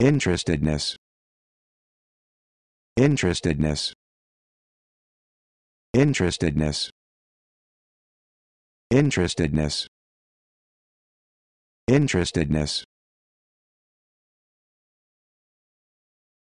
interestedness interestedness interestedness interestedness interestedness